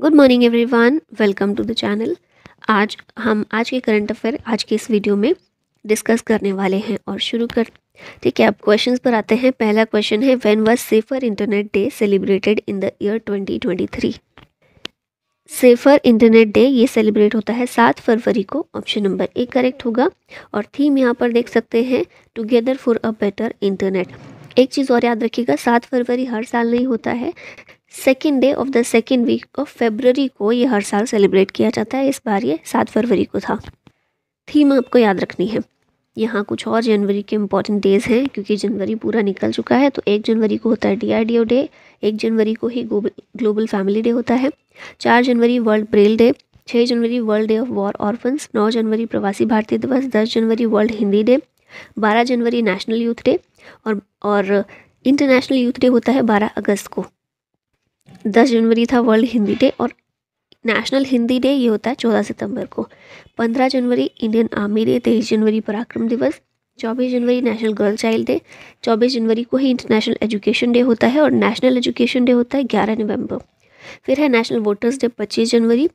good morning everyone welcome to the channel आज हम आज के करंट अफेयर आज के इस वीडियो में डिस्कस करने वाले हैं और शुरू कर ठीक है अब क्वेश्चंस पर आते हैं पहला क्वेश्चन है when was safer internet day celebrated in the year 2023 safer internet day ये सेलिब्रेट होता है सात फरवरी को ऑप्शन नंबर एक करेक्ट होगा और थीम यहाँ पर देख सकते हैं together for a better internet एक चीज़ और याद रखिएगा सात फरवरी हर साल नहीं होता है second day of the second week of February को ये हर साल सेलिब्रेट किया जाता है इस बार ये सात फरवरी को था थीम आपको याद रखनी है यहाँ कुछ और जनवरी के इम्पॉर्टेंट डेज़ हैं क्योंकि जनवरी पूरा निकल चुका है तो एक जनवरी को होता है डीआरडीओ डे एक जनवरी को ही ग्लोबल फैमिली डे होता है चार जनवरी वर्ल्ड ब्रेल डे छः जनवरी world day of war orphans नौ जनवरी प्रवासी भारतीय दिवस दस जनवरी वर्ल्ड हिंदी डे बारह जनवरी नेशनल यूथ डे और और इंटरनेशनल यूथ डे होता है बारह अगस्त को दस जनवरी था वर्ल्ड हिंदी डे और नेशनल हिंदी डे ये होता है चौदह सितंबर को पंद्रह जनवरी इंडियन आर्मी डे तेईस जनवरी पराक्रम दिवस चौबीस जनवरी नेशनल गर्ल चाइल्ड डे चौबीस जनवरी को ही इंटरनेशनल एजुकेशन डे होता है और नेशनल एजुकेशन डे होता है ग्यारह नवंबर फिर है नेशनल वोटर्स डे पच्चीस जनवरी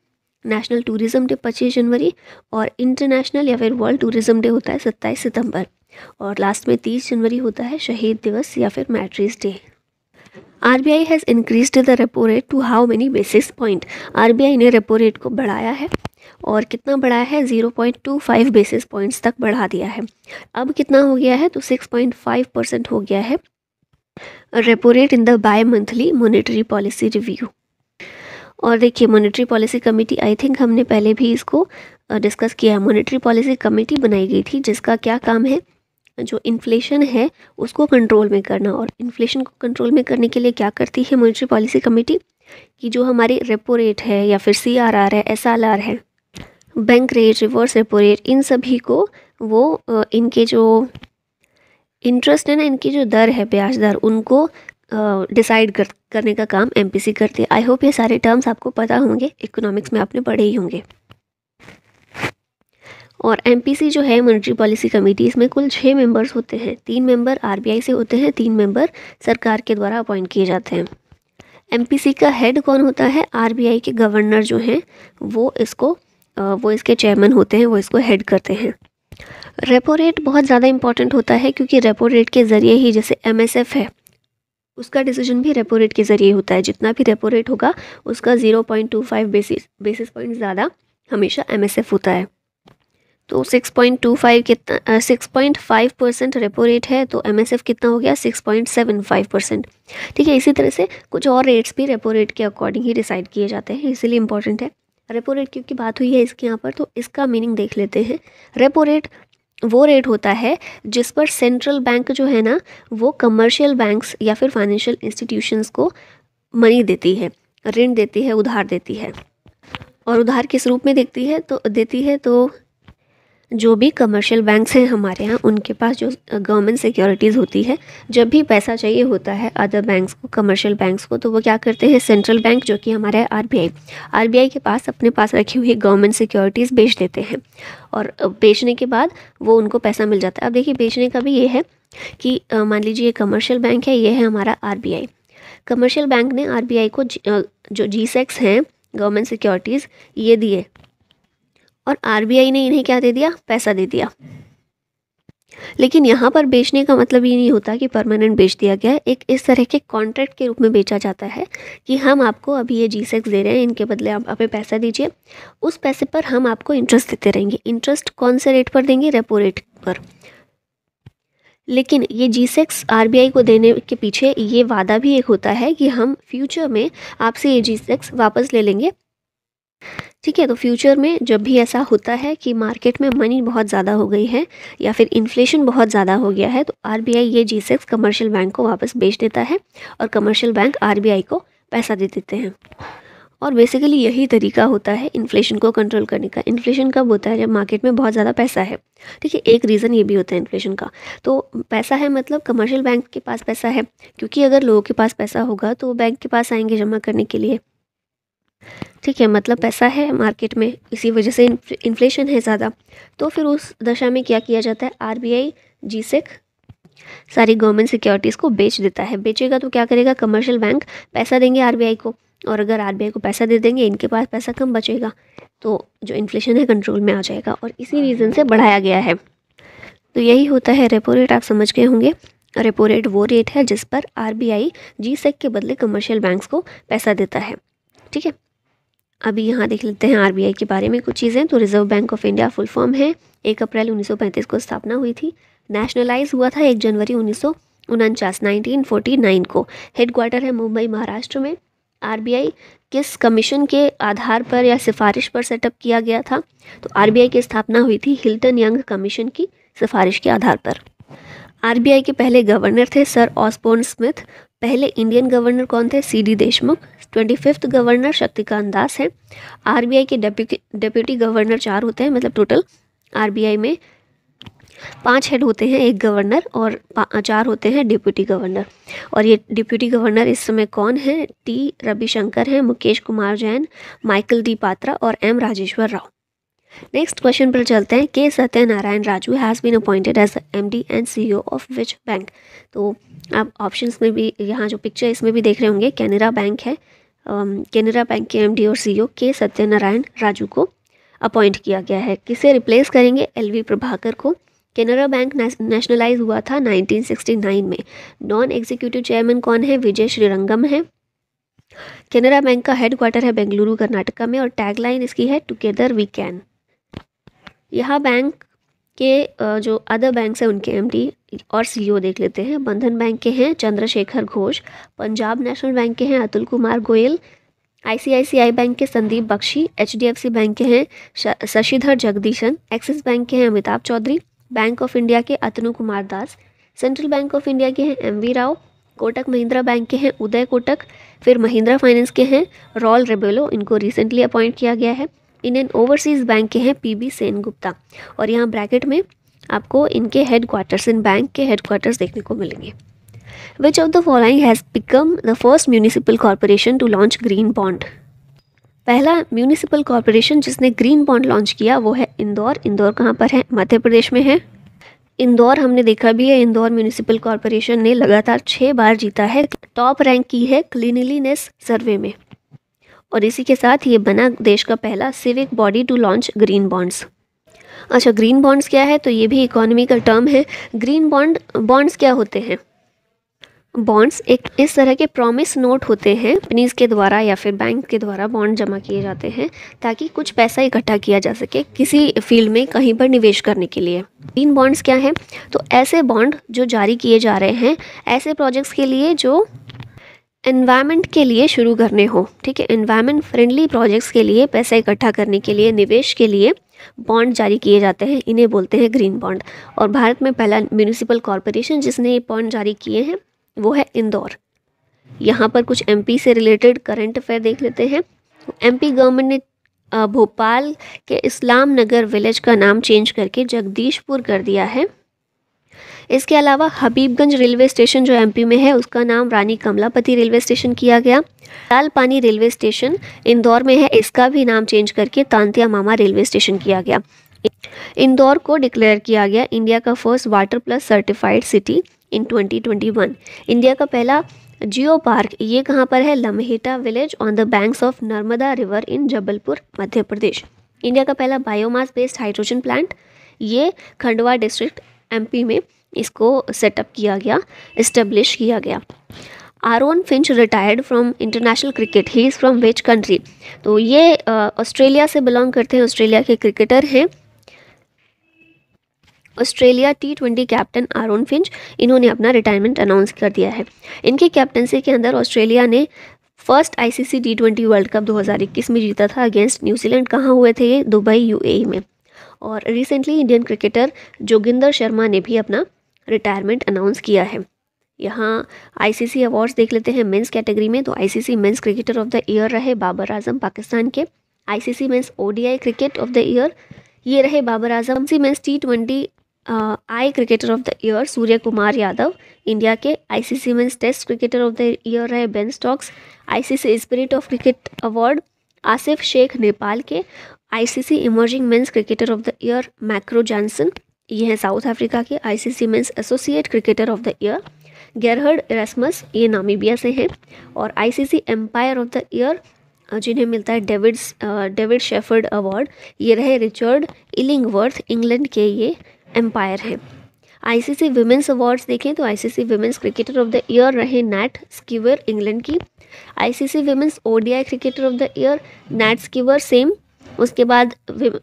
नेशनल टूरिज़्म डे पच्चीस जनवरी और इंटरनेशनल या फिर वर्ल्ड टूरिज़्म डे होता है सत्ताईस सितंबर और लास्ट में तीस जनवरी होता है शहीद दिवस या फिर martyrs day R B I has increase the repo rate to how many basis point R B I ने रेपो रेट को बढ़ाया है और कितना बढ़ाया है zero point two five basis points तक बढ़ा दिया है अब कितना हो गया है तो सिक्स पॉइंट फाइव परसेंट हो गया है रेपो रेट इन द bimonthly monetary policy review और देखिए monetary policy committee I think हमने पहले भी इसको डिस्कस किया है मोनिट्री पॉलिसी कमेटी बनाई गई थी जिसका क्या काम है जो इन्फ्लेशन है उसको कंट्रोल में करना और इन्फ्लेशन को कंट्रोल में करने के लिए क्या करती है मॉनिटरी पॉलिसी कमेटी कि जो हमारी रेपो रेट है या फिर सी आर आर है एस आर आर है bank rate reverse repo rate इन सभी को वो इनके जो इंटरेस्ट है ना इनकी जो दर है ब्याज दर उनको डिसाइड कर, करने का काम एमपीसी करती है आई होप ये सारे टर्म्स आपको पता होंगे इकोनॉमिक्स में आपने पढ़े ही होंगे और एम जो है मॉनिटरी पॉलिसी कमेटी इसमें कुल छः मेंबर्स होते हैं तीन मेंबर आरबीआई से होते हैं तीन मेंबर सरकार के द्वारा अपॉइंट किए जाते हैं एम का हेड कौन होता है आरबीआई के गवर्नर जो हैं वो इसको वो इसके चेयरमैन होते हैं वो इसको हेड करते हैं रेपो रेट बहुत ज़्यादा इंपॉर्टेंट होता है क्योंकि रेपो रेट के ज़रिए ही जैसे एम है उसका डिसीजन भी रेपो रेट के ज़रिए होता है जितना भी रेपो रेट होगा उसका ज़ीरो बेसिस बेसिस पॉइंट ज़्यादा हमेशा एम होता है तो 6.25 कितना six point five percent repo rate है तो एम कितना हो गया 6.75 परसेंट ठीक है इसी तरह से कुछ और रेट्स भी रेपो रेट के अकॉर्डिंग ही डिसाइड किए जाते हैं इसीलिए इंपॉर्टेंट है रेपो रेट क्योंकि बात हुई है इसके यहाँ पर तो इसका मीनिंग देख लेते हैं रेपो रेट वो रेट होता है जिस पर सेंट्रल बैंक जो है ना वो कमर्शियल बैंक्स या फिर फाइनेंशियल इंस्टीट्यूशंस को मनी देती है ऋण देती है उधार देती है और उधार किस रूप में देखती है तो देती है तो जो भी कमर्शियल बैंक्स हैं हमारे यहाँ उनके पास जो गवर्नमेंट सिक्योरिटीज़ होती है जब भी पैसा चाहिए होता है अदर बैंक्स को कमर्शियल बैंक्स को तो वो क्या करते हैं सेंट्रल बैंक जो कि हमारा है आरबीआई आरबीआई के पास अपने पास रखी हुई गवर्नमेंट सिक्योरिटीज़ बेच देते हैं और बेचने के बाद वो उनको पैसा मिल जाता है अब देखिए बेचने का भी ये है कि मान लीजिए ये कमर्शियल बैंक है ये है हमारा आर कमर्शियल बैंक ने आर को जो जी सेक्स e हैं गवर्नमेंट सिक्योरिटीज़ ये दिए और आरबीआई ने इन्हें क्या दे दिया पैसा दे दिया लेकिन यहाँ पर बेचने का मतलब ये नहीं होता कि परमानेंट बेच दिया गया है एक इस तरह के कॉन्ट्रैक्ट के रूप में बेचा जाता है कि हम आपको अभी ये जी सेक्स दे रहे हैं इनके बदले आप हमें पैसा दीजिए उस पैसे पर हम आपको इंटरेस्ट देते रहेंगे इंटरेस्ट कौन से रेट पर देंगे रेपो रेट पर लेकिन ये जी सेक्स आर को देने के पीछे ये वादा भी एक होता है कि हम फ्यूचर में आपसे ये जी सेक्स वापस ले लेंगे ठीक है तो फ्यूचर में जब भी ऐसा होता है कि मार्केट में मनी बहुत ज़्यादा हो गई है या फिर इन्फ्लेशन बहुत ज़्यादा हो गया है तो आरबीआई ये जी सेक्स कमर्शियल बैंक को वापस बेच देता है और कमर्शियल बैंक आरबीआई को पैसा दे देते हैं और बेसिकली यही तरीका होता है इन्फ्लेशन को कंट्रोल करने का इन्फ्लेशन कब होता है जब मार्केट में बहुत ज़्यादा पैसा है ठीक है एक रीज़न ये भी होता है इन्फ्लेशन का तो पैसा है मतलब कमर्शियल बैंक के पास पैसा है क्योंकि अगर लोगों के पास पैसा होगा तो वो बैंक के पास आएंगे जमा करने के लिए ठीक है मतलब पैसा है मार्केट में इसी वजह से इन्फ्लेशन है ज़्यादा तो फिर उस दशा में क्या किया जाता है आर बी आई जी सेक सारी गवर्नमेंट सिक्योरिटीज़ को बेच देता है बेचेगा तो क्या करेगा कमर्शियल बैंक पैसा देंगे आर को और अगर आर को पैसा दे देंगे इनके पास पैसा कम बचेगा तो जो इन्फ्लेशन है कंट्रोल में आ जाएगा और इसी रीज़न से बढ़ाया गया है तो यही होता है रेपो रेट आप समझ गए होंगे रेपो रेट वो रेट है जिस पर आर बी आई जी सेक के बदले कमर्शियल बैंक्स को पैसा देता है ठीक है अभी यहाँ देख लेते हैं आरबीआई के बारे में कुछ चीज़ें तो Reserve Bank of India full form है एक अप्रैल 1935 को स्थापना हुई थी नेशनलाइज हुआ था एक जनवरी उन्नीस सौ उनचास नाइनटीन को हेडक्वार्टर है मुंबई महाराष्ट्र में आरबीआई किस कमीशन के आधार पर या सिफारिश पर सेटअप किया गया था तो आर की स्थापना हुई थी हिल्टन यंग कमीशन की सिफारिश के आधार पर आरबीआई के पहले गवर्नर थे सर ऑस्बोर्न स्मिथ पहले इंडियन गवर्नर कौन थे C D Deshmukh twenty fifth governor Shaktikanta Das हैं आरबीआई के डेप्यूटी डेप्यूटी गवर्नर चार होते हैं मतलब टोटल आरबीआई में पांच हेड होते हैं एक गवर्नर और चार होते हैं डिप्यूटी गवर्नर और ये डिप्यूटी गवर्नर इस समय कौन है टी रविशंकर हैं मुकेश कुमार जैन माइकल डी पात्रा और M Rajeshwar Rao next question पर चलते हैं K Satyanarayana Raju has been appointed as M D and C of which bank तो आप ऑप्शंस में भी यहाँ जो पिक्चर इसमें भी देख रहे होंगे कैनरा बैंक है कैनरा बैंक के एमडी और सीईओ के सत्यनारायण राजू को अपॉइंट किया गया है किसे रिप्लेस करेंगे एलवी प्रभाकर को कैनरा बैंक नेशनलाइज हुआ था 1969 में नॉन एग्जीक्यूटिव चेयरमैन कौन है विजय श्रीरंगम है कैनरा बैंक का हेड क्वार्टर है बेंगलुरु कर्नाटका में और टैगलाइन इसकी है टुगेदर वी कैन यह बैंक के जो अदर बैंक हैं उनके एम और सी e देख लेते हैं बंधन बैंक के हैं चंद्रशेखर घोष पंजाब नेशनल बैंक के हैं अतुल कुमार गोयल आईसीआईसीआई बैंक के संदीप बख्शी एचडीएफसी बैंक के हैं शशिधर जगदीशन एक्सिस बैंक के हैं Amitabh Chaudhary bank of India के Atanu Kumar Das central bank of India के हैं M V Rao Kotak Mahindra bank के हैं उदय कोटक फिर महिंद्रा फाइनेंस के हैं रॉल रेबेलो इनको रिसेंटली अपॉइंट किया गया है इंडियन ओवरसीज़ बैंक के हैं पीबी सेन गुप्ता और यहाँ ब्रैकेट में आपको इनके हेड क्वार्टर्स इन बैंक के हेड क्वार्टर्स देखने को मिलेंगे which of the following has become the first municipal corporation to launch green bond पहला म्यूनिसिपल कॉरपोरेशन जिसने ग्रीन बॉन्ड लॉन्च किया वो है इंदौर इंदौर कहाँ पर है मध्य प्रदेश में है इंदौर हमने देखा भी है इंदौर म्यूनिसिपल कॉरपोरेशन ने लगातार छः बार जीता है टॉप रैंक की है क्लिनलीनेस सर्वे में और इसी के साथ ये बना देश का पहला civic body to launch green bonds अच्छा ग्रीन बॉन्ड्स क्या है तो ये भी इकोनॉमी का टर्म है ग्रीन बॉन्ड बॉन्ड्स क्या होते हैं बॉन्ड्स एक इस तरह के प्रॉमिस नोट होते हैं कंपनीज के द्वारा या फिर बैंक के द्वारा बॉन्ड जमा किए जाते हैं ताकि कुछ पैसा इकट्ठा किया जा सके किसी फील्ड में कहीं पर निवेश करने के लिए ग्रीन बॉन्ड्स क्या हैं तो ऐसे बॉन्ड जो जारी किए जा रहे हैं ऐसे प्रोजेक्ट्स के लिए जो इन्वायरमेंट के लिए शुरू करने हो ठीक है इन्वायरमेंट फ्रेंडली प्रोजेक्ट्स के लिए पैसा इकट्ठा करने के लिए निवेश के लिए बॉन्ड जारी किए जाते हैं इन्हें बोलते हैं ग्रीन बॉन्ड और भारत में पहला म्यूनिसिपल कॉरपोरेशन जिसने ये बॉन्ड जारी किए हैं वो है इंदौर यहाँ पर कुछ एम से रिलेटेड करंट अफेयर देख लेते हैं एम गवर्नमेंट ने भोपाल के इस्लाम नगर विलेज का नाम चेंज करके जगदीशपुर कर दिया है इसके अलावा हबीबगंज रेलवे स्टेशन जो एमपी में है उसका नाम रानी कमलापति रेलवे स्टेशन किया गया लाल पानी रेलवे स्टेशन इंदौर में है इसका भी नाम चेंज करके तांतिया मामा रेलवे स्टेशन किया गया इंदौर को डिक्लेयर किया गया इंडिया का first water plus certified city in 2021 India का पहला जियो पार्क ये कहाँ पर है Lamheta village on the banks of Narmada river in Jabalpur Madhya Pradesh India का पहला बायोमास बेस्ड हाइड्रोजन प्लांट ये खंडवा डिस्ट्रिक्ट एमपी में इसको सेटअप किया गया इस्टेब्लिश किया गया Aaron Finch retired from international cricket he is from which country तो ये ऑस्ट्रेलिया से बिलोंग करते हैं ऑस्ट्रेलिया के क्रिकेटर हैं Australia T twenty captain Aaron Finch इन्होंने अपना रिटायरमेंट अनाउंस कर दिया है इनके कैप्टनसी के अंदर ऑस्ट्रेलिया ने first ICC T twenty world cup 2021 में जीता था अगेंस्ट न्यूजीलैंड कहाँ हुए थे ये दुबई यूएई e में और recently Indian cricketer Joginder Sharma ने भी अपना रिटायरमेंट अनाउंस किया है यहाँ आईसीसी अवार्ड्स देख लेते हैं मेंस कैटेगरी में तो ICC men's cricketer of the year रहे बाबर आजम पाकिस्तान के ICC men's ODI cricket of the year ये रहे Babar Azam C men's T twenty I cricketer of the year Surya Kumar Yadav India के ICC men's test cricketer of the year रहे Ben Stokes ICC spirit of cricket award Asif Sheikh Nepal के ICC emerging men's cricketer of the year मैक्रो Jansen ये हैं south Africa के ICC men's associate cricketer of the year Gerhard Erasmus ये Namibia से हैं और ICC umpire of the year जिन्हें मिलता है डेविड्स डेविड शेफर्ड अवार्ड ये रहे रिचर्ड इलिंगवर्थ इंग्लैंड के ये एम्पायर हैं आईसीसी वुमेंस अवार्ड्स देखें तो ICC women's cricketer of the year रहे नैट स्कीवर इंग्लैंड की ICC women's ODI cricketer of the year Nat Sciver same उसके बाद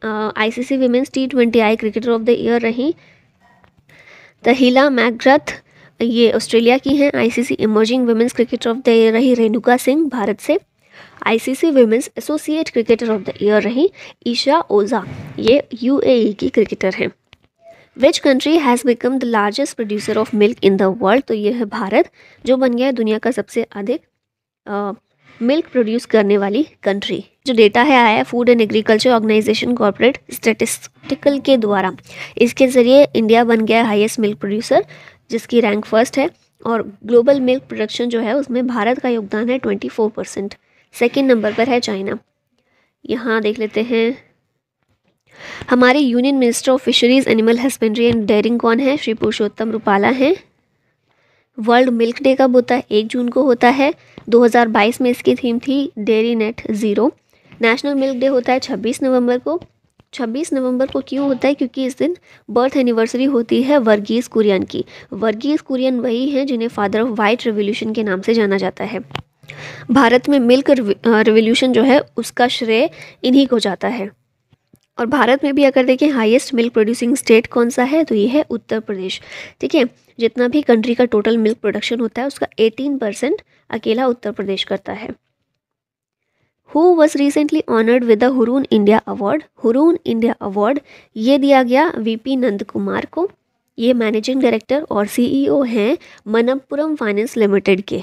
ICC women's T twenty I cricketer of the year रहीं Tahlia McGrath ये Australia की हैं ICC emerging women's cricketer of the year रही रेणुका सिंह भारत से ICC women's associate cricketer of the year रही ईशा ओजा ये यूएई e की क्रिकेटर हैं which country has become the largest producer of milk in the world तो ये है भारत जो बन गया है दुनिया का सबसे अधिक मिल्क प्रोड्यूस करने वाली कंट्री जो डेटा है आया है food and agriculture organization corporate statistical के द्वारा इसके ज़रिए इंडिया बन गया हाईएस्ट हाइएस्ट मिल्क प्रोड्यूसर जिसकी रैंक फर्स्ट है और ग्लोबल मिल्क प्रोडक्शन जो है उसमें भारत का योगदान है twenty four percent second number पर है चाइना यहाँ देख लेते हैं हमारे union minister of fisheries animal husbandry and dairying कौन है श्री पुरुषोत्तम रूपाला हैं वर्ल्ड मिल्क डे कब होता है एक जून को होता है 2022 में इसकी थीम थी dairy net zero national milk day होता है 26 नवंबर को 26 नवंबर को क्यों होता है क्योंकि इस दिन बर्थ एनिवर्सरी होती है वर्गीज कुरियन की वर्गीज कुरियन वही हैं जिन्हें फादर ऑफ वाइट रेवोल्यूशन के नाम से जाना जाता है भारत में मिल्क रेवोल्यूशन जो है उसका श्रेय इन्हीं को जाता है और भारत में भी अगर देखें हाईएस्ट मिल्क प्रोड्यूसिंग स्टेट कौन सा है तो ये है उत्तर प्रदेश ठीक है जितना भी कंट्री का टोटल मिल्क प्रोडक्शन होता है उसका एटीन परसेंट अकेला उत्तर प्रदेश करता है who was recently honoured with the Hurun India award Hurun India award ये दिया गया वीपी नंद कुमार को ये मैनेजिंग डायरेक्टर और सीईओ e हैं मनप्पुरम फाइनेंस लिमिटेड के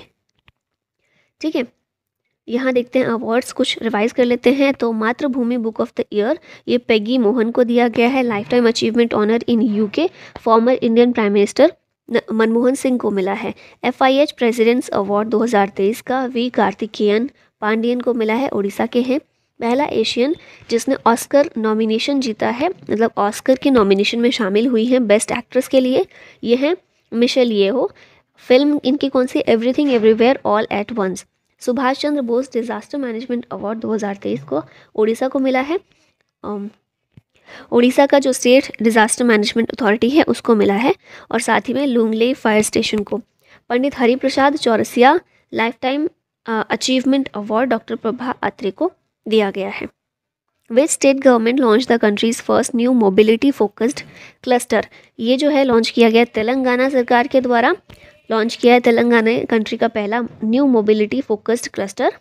ठीक है यहाँ देखते हैं अवार्ड्स कुछ रिवाइज कर लेते हैं तो Mathrubhumi book of the year ये पेगी मोहन को दिया गया है lifetime achievement honour in UK former Indian prime minister Manmohan Singh को मिला है F I H presidents award 2023 का वी कार्तिकेयन पांडियन को मिला है उड़ीसा के हैं पहला एशियन जिसने ऑस्कर नॉमिनेशन जीता है मतलब ऑस्कर के नॉमिनेशन में शामिल हुई हैं बेस्ट एक्ट्रेस के लिए यह हैं मिशेल ये हो फिल्म इनकी कौन सी everything everywhere all at once Subhash Chandra Bose disaster management award 2023 को उड़ीसा को मिला है उड़ीसा का जो स्टेट डिज़ास्टर मैनेजमेंट अथॉरिटी है उसको मिला है और साथ ही में लुंगले फायर स्टेशन को Pandit Hariprasad Chaurasia lifetime achievement award doctor Prabha Atre को दिया गया है which state government launch the country's first new mobility focused cluster ये जो है लॉन्च किया गया तेलंगाना सरकार के द्वारा लॉन्च किया है तेलंगाना कंट्री का पहला न्यू मोबिलिटी फोकस्ड क्लस्टर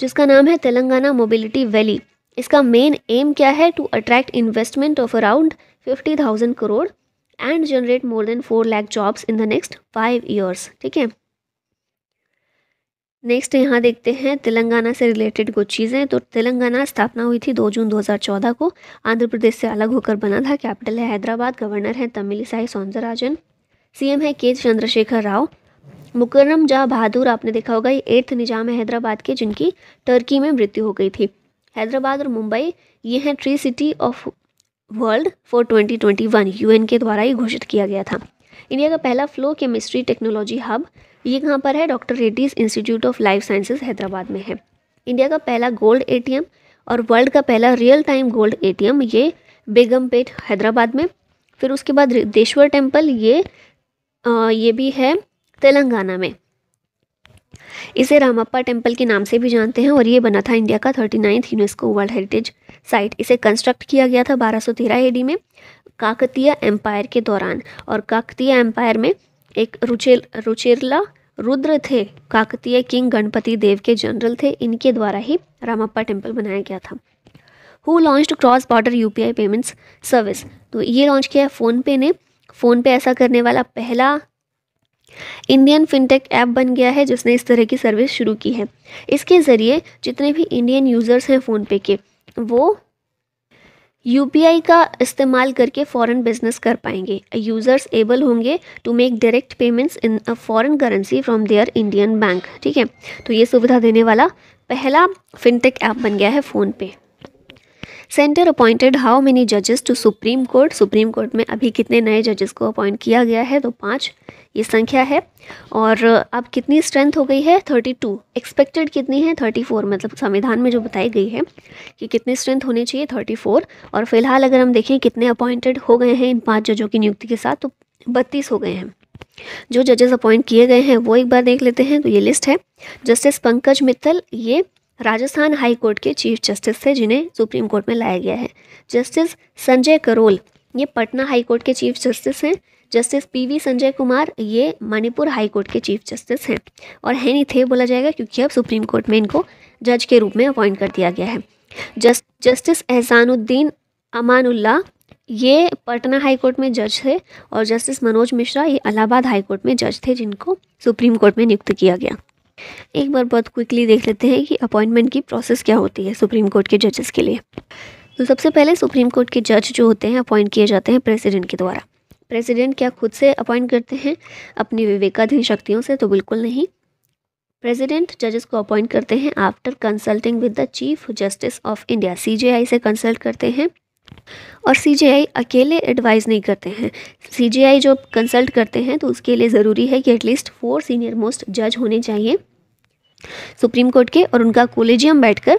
जिसका नाम है तेलंगाना मोबिलिटी वैली इसका मेन एम क्या है to attract investment of around fifty thousand crore and generate more than four lakh jobs in the next five years ठीक है नेक्स्ट यहाँ देखते हैं तेलंगाना से रिलेटेड कुछ चीज़ें तो तेलंगाना स्थापना हुई थी 2 जून 2014 को आंध्र प्रदेश से अलग होकर बना था कैपिटल है हैदराबाद गवर्नर है तमिलसाई सौंदरराजन सीएम है के चंद्रशेखर राव मुकर्रम जा बहादुर आपने देखा होगा ये एट्थ निजाम है हैदराबाद के जिनकी टर्की में मृत्यु हो गई थी हैदराबाद और मुंबई ये हैं tree city of world for 2021 UN के द्वारा ही घोषित किया गया था इंडिया का पहला फ्लो केमिस्ट्री टेक्नोलॉजी हब ये कहाँ पर है doctor Reddy's institute of life sciences Hyderabad में है इंडिया का पहला गोल्ड ए और वर्ल्ड का पहला रियल टाइम गोल्ड ए ये बेगमपेट हैदराबाद में फिर उसके बाद रिद्धेश्वर टेम्पल ये आ, ये भी है तेलंगाना में इसे रामप्पा टेम्पल के नाम से भी जानते हैं और ये बना था इंडिया का thirty ninth UNESCO world heritage site इसे कंस्ट्रक्ट किया गया था बारह सौ तेरह में काकतीय एम्पायर के दौरान और काकतीय एम्पायर में एक रुचेर रुचेरला रुद्र थे काकतीय किंग गणपति देव के जनरल थे इनके द्वारा ही रामप्पा टेम्पल बनाया गया था who launch cross border U payments service तो ये लॉन्च किया है फ़ोनपे ने फ़ोनपे ऐसा करने वाला पहला इंडियन फिनटेक ऐप बन गया है जिसने इस तरह की सर्विस शुरू की है इसके ज़रिए जितने भी इंडियन यूज़र्स हैं फ़ोनपे के वो यू का इस्तेमाल करके फॉरेन बिजनेस कर पाएंगे यूज़र्स एबल होंगे to make direct payments in a foreign currency from their Indian bank ठीक है तो ये सुविधा देने वाला पहला फिनटेक ऐप बन गया है PhonePe centre appointed how many जजेस to supreme court supreme court में अभी कितने नए जजेस को अपॉइंट किया गया है तो पाँच ये संख्या है और अब कितनी स्ट्रेंथ हो गई है थर्टी टू एक्सपेक्टेड कितनी है थर्टी फोर मतलब संविधान में जो बताई गई है कि कितनी स्ट्रेंथ होनी चाहिए थर्टी फोर और फिलहाल अगर हम देखें कितने अपॉइंटेड हो गए हैं इन पाँच जजों की नियुक्ति के साथ तो बत्तीस हो गए हैं जो जजेस अपॉइंट किए गए हैं वो एक बार देख लेते हैं तो ये लिस्ट है जस्टिस पंकज मित्तल ये राजस्थान हाई कोर्ट के चीफ जस्टिस थे जिन्हें सुप्रीम कोर्ट में लाया गया है जस्टिस संजय करोल ये पटना हाई कोर्ट के चीफ जस्टिस हैं जस्टिस पीवी संजय कुमार ये मणिपुर हाई कोर्ट के चीफ जस्टिस हैं और नहीं थे बोला जाएगा क्योंकि अब सुप्रीम कोर्ट में इनको जज के रूप में अपॉइंट कर दिया गया है जस जस्टिस एहसानुद्दीन अमानुल्ला ये पटना हाई कोर्ट में जज थे और जस्टिस मनोज मिश्रा ये इलाहाबाद हाई कोर्ट में जज थे जिनको सुप्रीम कोर्ट में नियुक्त किया गया एक बार बहुत क्विकली देख लेते हैं कि अपॉइंटमेंट की प्रोसेस क्या होती है सुप्रीम कोर्ट के जजेस के लिए तो सबसे पहले सुप्रीम कोर्ट के जज जो होते हैं अपॉइंट किए जाते हैं प्रेसिडेंट के द्वारा प्रेसिडेंट क्या खुद से अपॉइंट करते हैं अपनी विवेकाधीन शक्तियों से तो बिल्कुल नहीं प्रेसिडेंट जजेस को अपॉइंट करते हैं after consulting with the chief justice of India CJI से कंसल्ट करते हैं और सी अकेले एडवाइस नहीं करते हैं सी जो कंसल्ट करते हैं तो उसके लिए ज़रूरी है कि एटलीस्ट फोर सीनियर मोस्ट जज होने चाहिए सुप्रीम कोर्ट के और उनका कोलेजियम बैठकर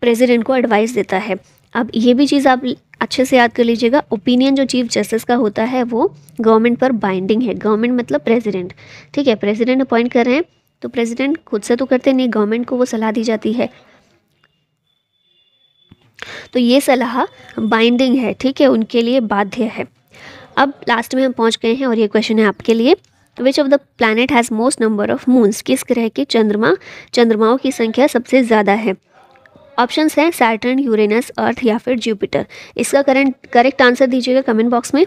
प्रेसिडेंट को एडवाइस देता है अब ये भी चीज़ आप अच्छे से याद कर लीजिएगा ओपिनियन जो चीफ जस्टिस का होता है वो गवर्नमेंट पर बाइंडिंग है गवर्नमेंट मतलब प्रेसिडेंट ठीक है प्रेसिडेंट अपॉइंट कर रहे हैं तो प्रेसिडेंट खुद से तो करते नहीं गवर्नमेंट को वो सलाह दी जाती है तो ये सलाह बाइंडिंग है ठीक है उनके लिए बाध्य है अब लास्ट में हम पहुंच गए हैं और ये क्वेश्चन है आपके लिए which of the planet has most number of moons किस ग्रह के चंद्रमा चंद्रमाओं की संख्या सबसे ज़्यादा है ऑप्शंस हैं सैटर्न यूरेनस अर्थ या फिर जुपिटर इसका करंट करेक्ट आंसर दीजिएगा कमेंट बॉक्स में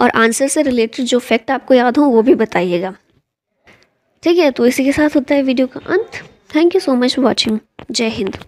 और आंसर से रिलेटेड जो फैक्ट आपको याद हो वो भी बताइएगा ठीक है तो इसी के साथ होता है वीडियो का अंत thank you so much watching जय हिंद